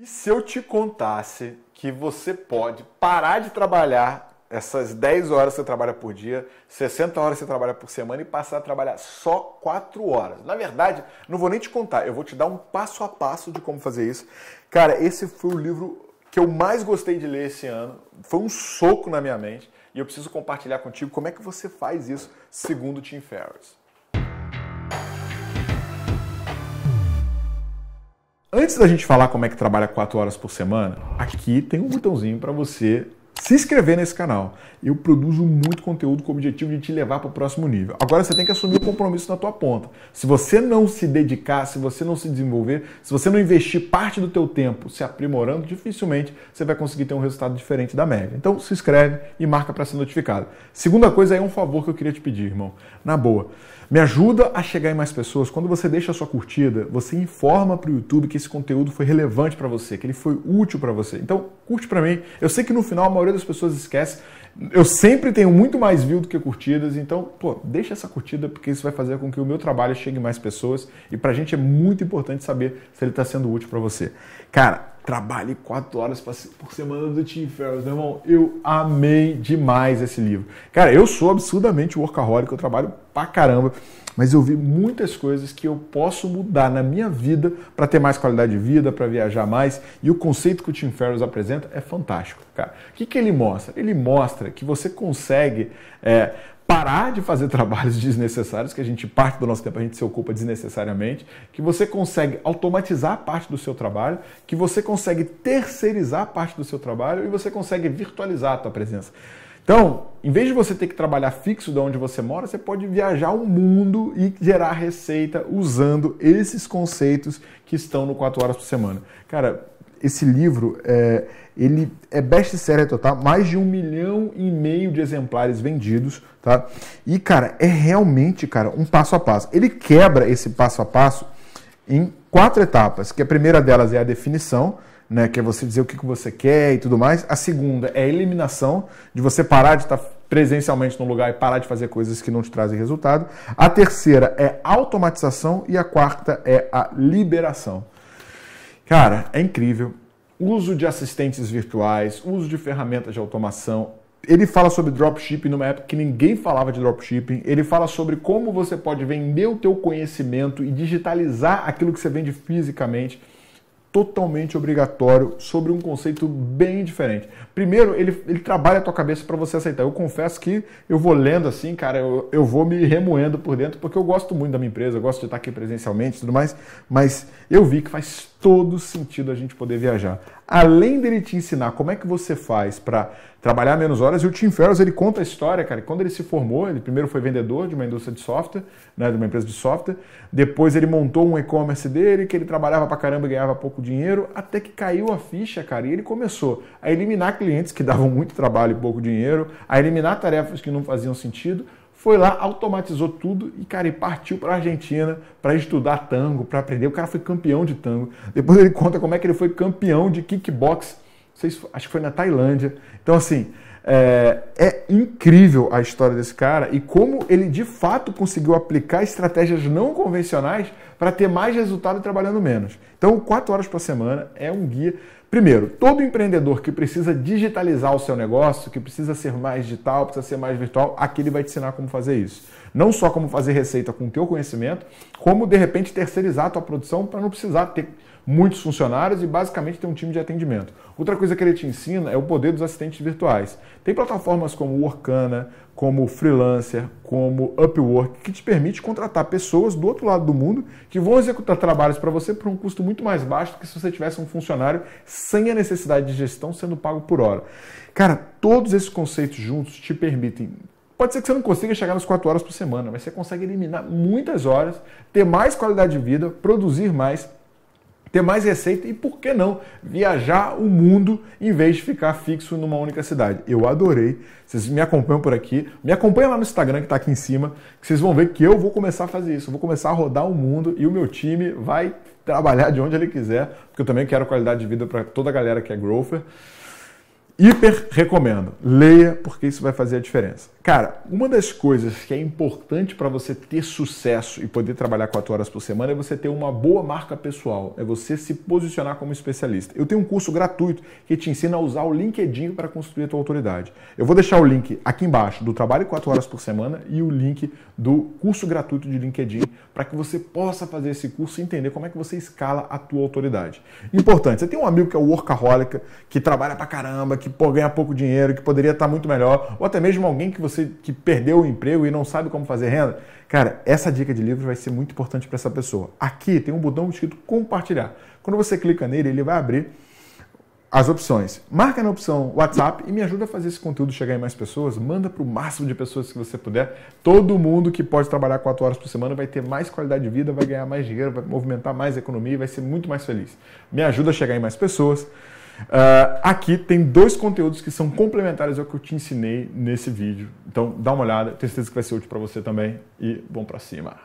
E se eu te contasse que você pode parar de trabalhar essas 10 horas que você trabalha por dia, 60 horas que você trabalha por semana e passar a trabalhar só 4 horas. Na verdade, não vou nem te contar, eu vou te dar um passo a passo de como fazer isso. Cara, esse foi o livro que eu mais gostei de ler esse ano, foi um soco na minha mente e eu preciso compartilhar contigo como é que você faz isso segundo Tim Ferriss. Antes da gente falar como é que trabalha 4 horas por semana, aqui tem um botãozinho para você se inscrever nesse canal. Eu produzo muito conteúdo com o objetivo de te levar para o próximo nível. Agora você tem que assumir o um compromisso na tua ponta. Se você não se dedicar, se você não se desenvolver, se você não investir parte do teu tempo se aprimorando, dificilmente você vai conseguir ter um resultado diferente da média. Então se inscreve e marca para ser notificado. Segunda coisa é um favor que eu queria te pedir, irmão. Na boa, me ajuda a chegar em mais pessoas. Quando você deixa a sua curtida, você informa para o YouTube que esse conteúdo foi relevante para você, que ele foi útil para você. Então, curte para mim. Eu sei que no final a maioria das pessoas esquece. Eu sempre tenho muito mais view do que curtidas, então, pô, deixa essa curtida porque isso vai fazer com que o meu trabalho chegue em mais pessoas e para a gente é muito importante saber se ele está sendo útil para você. Cara, Trabalhe quatro horas por semana do Tim Ferriss, meu irmão. Eu amei demais esse livro. Cara, eu sou absurdamente workaholic, eu trabalho pra caramba, mas eu vi muitas coisas que eu posso mudar na minha vida para ter mais qualidade de vida, para viajar mais. E o conceito que o Tim Ferriss apresenta é fantástico, cara. O que, que ele mostra? Ele mostra que você consegue é, parar de fazer trabalhos desnecessários, que a gente parte do nosso tempo, a gente se ocupa desnecessariamente, que você consegue automatizar parte do seu trabalho, que você consegue terceirizar parte do seu trabalho e você consegue virtualizar a tua presença. Então, em vez de você ter que trabalhar fixo de onde você mora, você pode viajar o mundo e gerar receita usando esses conceitos que estão no 4 horas por semana. Cara, esse livro é, ele é best-seller total, mais de um milhão e meio de exemplares vendidos, tá? E cara, é realmente cara um passo a passo. Ele quebra esse passo a passo em quatro etapas, que a primeira delas é a definição, né, que é você dizer o que, que você quer e tudo mais. A segunda é a eliminação, de você parar de estar presencialmente no lugar e parar de fazer coisas que não te trazem resultado. A terceira é automatização e a quarta é a liberação. Cara, é incrível. Uso de assistentes virtuais, uso de ferramentas de automação. Ele fala sobre dropshipping numa época que ninguém falava de dropshipping. Ele fala sobre como você pode vender o teu conhecimento e digitalizar aquilo que você vende fisicamente totalmente obrigatório sobre um conceito bem diferente. Primeiro, ele, ele trabalha a tua cabeça para você aceitar. Eu confesso que eu vou lendo assim, cara, eu, eu vou me remoendo por dentro, porque eu gosto muito da minha empresa, eu gosto de estar aqui presencialmente e tudo mais, mas eu vi que faz todo sentido a gente poder viajar além dele te ensinar como é que você faz para trabalhar menos horas, e o Tim Ferriss ele conta a história, cara, quando ele se formou, ele primeiro foi vendedor de uma indústria de software, né, de uma empresa de software, depois ele montou um e-commerce dele, que ele trabalhava para caramba e ganhava pouco dinheiro, até que caiu a ficha, cara, e ele começou a eliminar clientes que davam muito trabalho e pouco dinheiro, a eliminar tarefas que não faziam sentido, foi lá, automatizou tudo e, cara, ele partiu para a Argentina para estudar tango, para aprender. O cara foi campeão de tango. Depois ele conta como é que ele foi campeão de kickbox. acho que foi na Tailândia. Então, assim, é, é, incrível a história desse cara e como ele de fato conseguiu aplicar estratégias não convencionais para ter mais resultado trabalhando menos. Então, 4 horas por semana é um guia. Primeiro, todo empreendedor que precisa digitalizar o seu negócio, que precisa ser mais digital, precisa ser mais virtual, aqui ele vai te ensinar como fazer isso. Não só como fazer receita com o teu conhecimento, como de repente terceirizar a tua produção para não precisar ter muitos funcionários e basicamente ter um time de atendimento. Outra coisa que ele te ensina é o poder dos assistentes virtuais. Tem plataformas como Workana, como Freelancer, como Upwork, que te permite contratar pessoas do outro lado do mundo que vão executar trabalhos para você por um custo muito mais baixo do que se você tivesse um funcionário sem a necessidade de gestão sendo pago por hora. Cara, todos esses conceitos juntos te permitem Pode ser que você não consiga chegar nas 4 horas por semana, mas você consegue eliminar muitas horas, ter mais qualidade de vida, produzir mais ter mais receita e, por que não, viajar o mundo em vez de ficar fixo numa única cidade. Eu adorei. Vocês me acompanham por aqui. Me acompanha lá no Instagram que está aqui em cima, que vocês vão ver que eu vou começar a fazer isso. Eu vou começar a rodar o mundo e o meu time vai trabalhar de onde ele quiser, porque eu também quero qualidade de vida para toda a galera que é grower hiper recomendo. Leia, porque isso vai fazer a diferença. Cara, uma das coisas que é importante para você ter sucesso e poder trabalhar 4 horas por semana é você ter uma boa marca pessoal, é você se posicionar como especialista. Eu tenho um curso gratuito que te ensina a usar o LinkedIn para construir a tua autoridade. Eu vou deixar o link aqui embaixo do trabalho 4 horas por semana e o link do curso gratuito de LinkedIn para que você possa fazer esse curso e entender como é que você escala a tua autoridade. Importante, você tem um amigo que é workaholic, que trabalha pra caramba, que que pô, ganha pouco dinheiro, que poderia estar muito melhor, ou até mesmo alguém que você que perdeu o emprego e não sabe como fazer renda, cara, essa dica de livro vai ser muito importante para essa pessoa. Aqui tem um botão escrito compartilhar. Quando você clica nele, ele vai abrir as opções. Marca na opção WhatsApp e me ajuda a fazer esse conteúdo chegar em mais pessoas. Manda para o máximo de pessoas que você puder. Todo mundo que pode trabalhar 4 horas por semana vai ter mais qualidade de vida, vai ganhar mais dinheiro, vai movimentar mais a economia e vai ser muito mais feliz. Me ajuda a chegar em mais pessoas. Uh, aqui tem dois conteúdos que são complementares ao que eu te ensinei nesse vídeo. Então dá uma olhada, tenho certeza que vai ser útil para você também e bom para cima.